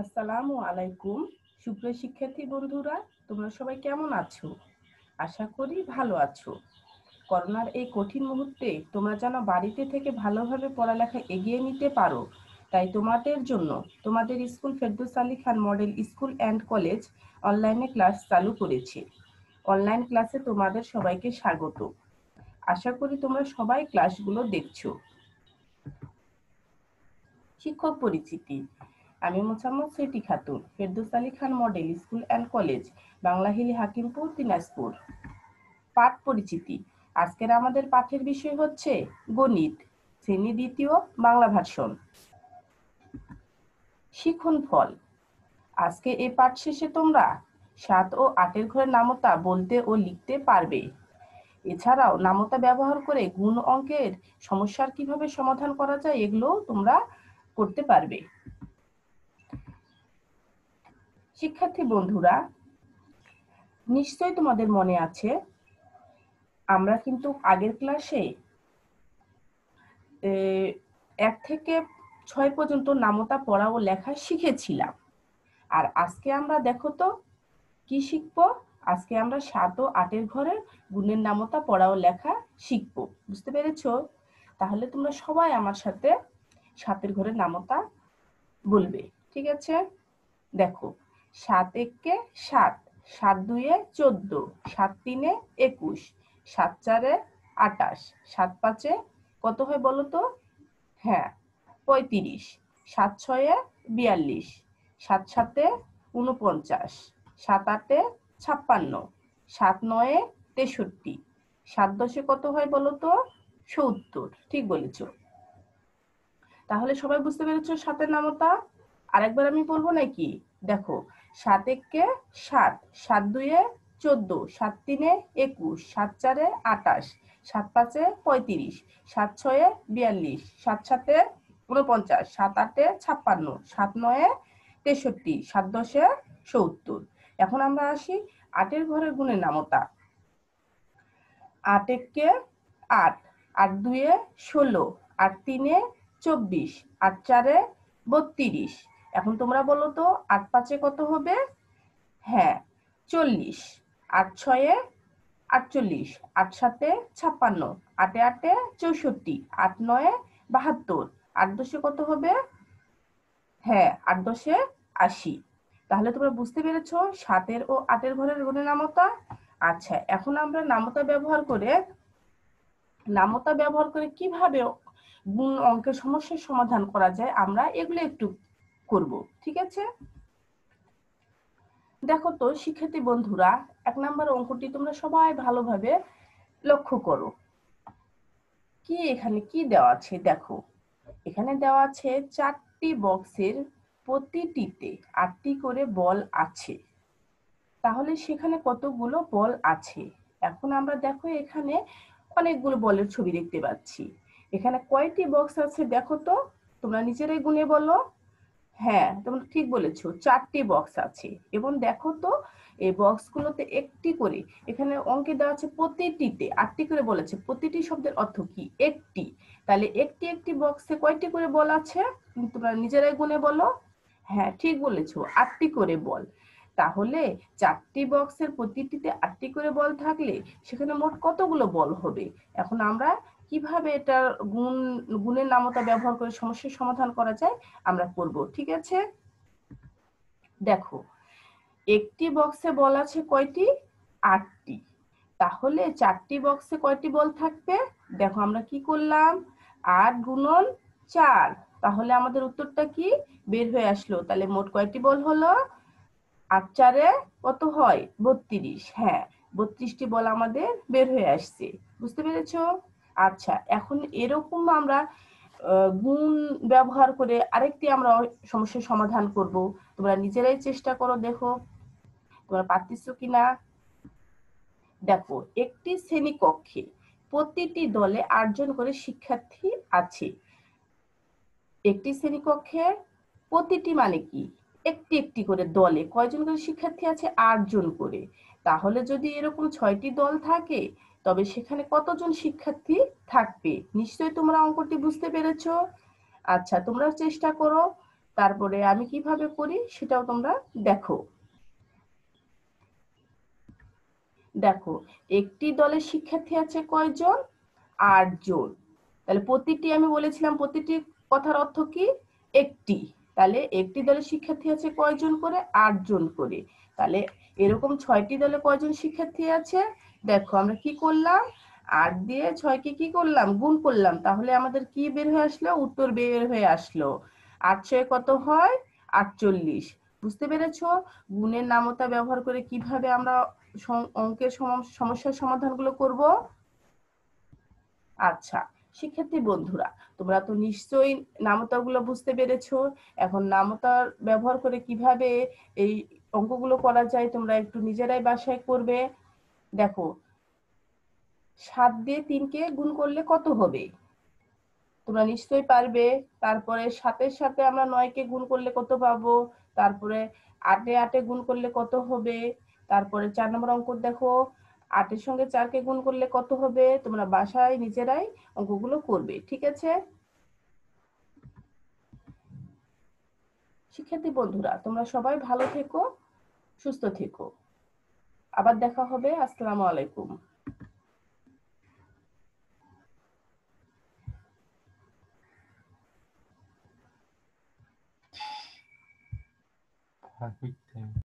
আসসালামু আলাইকুম সুপ্রিয় শিক্ষার্থী বন্ধুরা তোমরা সবাই কেমন আছো আশা করি ভালো আছো করোনার এই কঠিন মুহূর্তে তোমরা যেন বাড়িতে থেকে ভালোভাবে পড়ালেখা এগিয়ে নিতে পারো তাই তোমাদের জন্য তোমাদের school Ferdous Ali Khan model school and college অনলাইনে ক্লাস চালু করেছে অনলাইন ক্লাসে তোমাদের সবাইকে স্বাগত আশা করি তোমরা সবাই ক্লাসগুলো দেখছো শিক্ষক পরিচিতি আমি Mosammat Seti Khatun Ferdous Ali Khan model school and college Bangla Hili Hakimpur Dinajpur পাঠ পরিচিতি আজকের আমাদের পাঠের বিষয় হচ্ছে গণিত শ্রেণী দ্বিতীয় বাংলা ভাষণ শিখুন ফল আজকে এ পাঠ শেষে তোমরা সাত ও আটের ঘরের নামতা বলতে ও লিখতে পারবে এছাড়াও নামতা ব্যবহার করে গুণ অঙ্কের সমস্যার কিভাবে সমাধান করা যায় এগুলো তোমরা করতে পারবে শিক্ষার্থী বন্ধুরা নিশ্চয়ই তোমাদের মনে আছে আমরা কিন্তু আগের ক্লাসে এক থেকে ছয় পর্যন্ত নামতা পড়া ও লেখা শিখেছিলাম আর আজকে আমরা দেখো তো কি শিখব আজকে আমরা সাত ও আটের ঘরের গুণের নামতা পড়া ও লেখা শিখব বুঝতে পেরেছ তাহলে তোমরা সবাই আমার সাথে সাতের ঘরের নামতা বলবে ঠিক আছে দেখো সাত একে সাত সাত দুয়ে চোদ্দ সাত তিনে একুশ সাত চারে আটাশ সাত পাঁচে কত হয় বলো তো হ্যাঁ পঁয়ত্রিশ সাত ছয়ে বিয়াল্লিশ সাত সাতে উনপঞ্চাশ সাত আটে ছাপ্পান্ন সাত নয়ে তেষট্টি সাত দশে কত হয় বলো তো সত্তর ঠিক বলেছ তাহলে সবাই বুঝতে পেরেছ সাতের নামতা আরেকবার আমি বলবো নাকি দেখো সাত একে সাত সাত দুয়ে চোদ্দ সাত তিনে একুশ সাত চারে আটাশ সাত পাঁচে পঁয়ত্রিশ সাত ছয়ে বিয়াল্লিশ সাত সাতে উনপঞ্চাশ সাত আটে ছাপ্পান্ন সাত নয়ে তেষট্টি সাত দশে সত্তর এখন আমরা আসি আটের ঘরের গুণের নামতা আট একে আট আট দুয়ে ষোলো আট তিনে চব্বিশ আট চারে বত্রিশ এখন তোমরা বলো তো আট পাঁচে কত হবে হ্যাঁ চল্লিশ আট ছয়ে আটচল্লিশ আট সাতে ছাপ্পান্ন আটে আটে চৌষট্টি আট নয়ে বাহাত্তর আট দশে কত হবে হ্যাঁ আট দশে আশি তাহলে তোমরা বুঝতে পেরেছ সাতের ও আটের ঘরের গুণে নামতা আচ্ছা এখন আমরা নামতা ব্যবহার করে নামতা ব্যবহার করে কিভাবে অঙ্কের সমস্যার সমাধান করা যায় আমরা এগুলো একটু করব ঠিক আছে দেখো তো শিক্ষার্থী বন্ধুরা এক নাম্বার অঙ্কটি তোমরা সবাই ভালোভাবে লক্ষ্য করো কি এখানে কি দেওয়া আছে দেখো এখানে দেওয়া আছে চারটি বক্সের প্রতিটিতে আটটি করে বল আছে তাহলে সেখানে কতগুলো বল আছে এখন আমরা দেখো এখানে অনেকগুলো বলের ছবি দেখতে পাচ্ছি এখানে কয়টি বক্স আছে দেখো তো তোমরা নিজেরাই গুনে বলো হ্যাঁ তোমরা ঠিক বলেছো চারটি বক্স আছে এবং দেখো তো এই বক্সগুলোতে একটি করে এখানে অঙ্কে দেওয়া আছে প্রতিটিতে আটটি করে বলেছে প্রতিটি শব্দের অর্থ কি একটি তাহলে একটি একটি বক্সে কয়টি করে বল আছে তোমরা নিজেরাই গুনে বলো হ্যাঁ ঠিক বলেছো আটটি করে বল তাহলে চারটি বক্সের প্রতিটিতে আটটি করে বল থাকলে সেখানে মোট কতগুলো বল হবে এখন আমরা কিভাবে এটার গুণ গুণের নামতা ব্যবহার করে সমস্যার সমাধান করা যায় আমরা করব ঠিক আছে দেখো একটি বক্সে বল আছে কয়টি আটটি তাহলে চারটি বক্সে কয়টি বল থাকবে দেখো আমরা কি করলাম আট গুণন চার তাহলে আমাদের উত্তরটা কি বের হয়ে আসলো তাহলে মোট কয়টি বল হলো আট চারে কত হয় বত্রিশ হ্যাঁ বত্রিশটি বল আমাদের বের হয়ে আসছে বুঝতে পেরেছো আচ্ছা এখন এরকম আমরা গুণ ব্যবহার করে আরেকটি আমরা সমস্যার সমাধান করব তোমরা নিজেরাই চেষ্টা করো দেখো তোমরা পারতেছ কিনা দেখো একটি শ্রেণীকক্ষে প্রতিটি দলে আটজন করে শিক্ষার্থী আছে একটি শ্রেণীকক্ষে প্রতিটি মানে কি একটি একটি করে দলে কয়জন করে শিক্ষার্থী আছে আটজন করে তাহলে যদি এরকম ছয়টি দল থাকে তবে সেখানে কতজন শিক্ষার্থী থাকবে নিশ্চয়ই তোমরা অঙ্কটি বুঝতে পেরেছ আচ্ছা তোমরা চেষ্টা করো তারপরে আমি কিভাবে করি সেটাও তোমরা দেখো দেখো একটি দলের শিক্ষার্থী আছে কয়জন আটজন তাহলে প্রতিটি আমি বলেছিলাম প্রতিটি কথার অর্থ কি একটি তাহলে একটি দলের শিক্ষার্থী আছে কয়জন করে আটজন করে তাহলে এরকম ছয়টি দলে কয়জন শিক্ষার্থী আছে দেখো আমরা কি করলাম আট দিয়ে ছয়কে কি করলাম গুণ করলাম তাহলে আমাদের কি বের হয়ে আসলো উত্তর বের হয়ে আসলো আট ছয় কত হয় আটচল্লিশ বুঝতে পেরেছ গুণের নামতা ব্যবহার করে কিভাবে আমরা অঙ্কের সমস্যার সমাধানগুলো করব আচ্ছা শিক্ষার্থী বন্ধুরা তোমরা তো নিশ্চয়ই নামতাগুলো বুঝতে পেরেছো এখন নামতার ব্যবহার করে কিভাবে এই অঙ্কগুলো করা যায় তোমরা একটু নিজেরাই বাসায় করবে দেখো সাত দিয়ে তিনকে গুণ করলে কত হবে তোমরা নিশ্চয়ই পারবে তারপরে সাতের সাথে আমরা নয়কে গুণ করলে কত পাবো তারপরে আটে আটে গুণ করলে কত হবে তারপরে চার নম্বর অঙ্ক দেখো আটের সঙ্গে চারকে গুণ করলে কত হবে তোমরা বাসায় নিজেরাই অঙ্কগুলো করবে ঠিক আছে শিক্ষার্থী বন্ধুরা তোমরা সবাই ভালো থেকো সুস্থ থেকো আবার দেখা হবে আসসালামু আলাইকুম